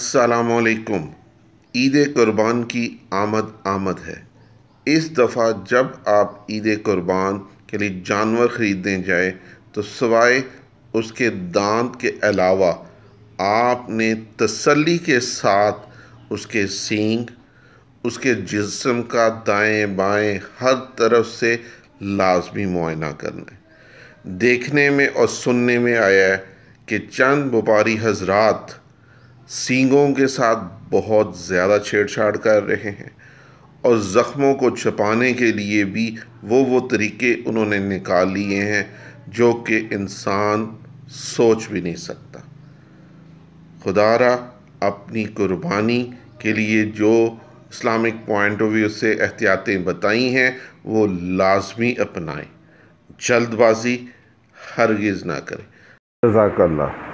असलकुम ईद कुर्बान की आमद आमद है इस दफ़ा जब आप ईद कुर्बान के लिए जानवर ख़रीदने जाए तो सवाए उसके दांत के अलावा आपने तसल्ली के साथ उसके सींग उसके जिसम का दाएं बाएं हर तरफ से लाजमी मुआयना करना है देखने में और सुनने में आया है कि चंद व्यापारी हजरात सींगों के साथ बहुत ज़्यादा छेड़छाड़ कर रहे हैं और ज़ख्मों को छुपाने के लिए भी वो वो तरीके उन्होंने निकाल लिए हैं जो कि इंसान सोच भी नहीं सकता खुदारा अपनी कुर्बानी के लिए जो इस्लामिक पॉइंट ऑफ व्यू से एहतियातें बताई हैं वो लाजमी अपनाएं जल्दबाजी हरगिज़ ना करें जजाकल्ला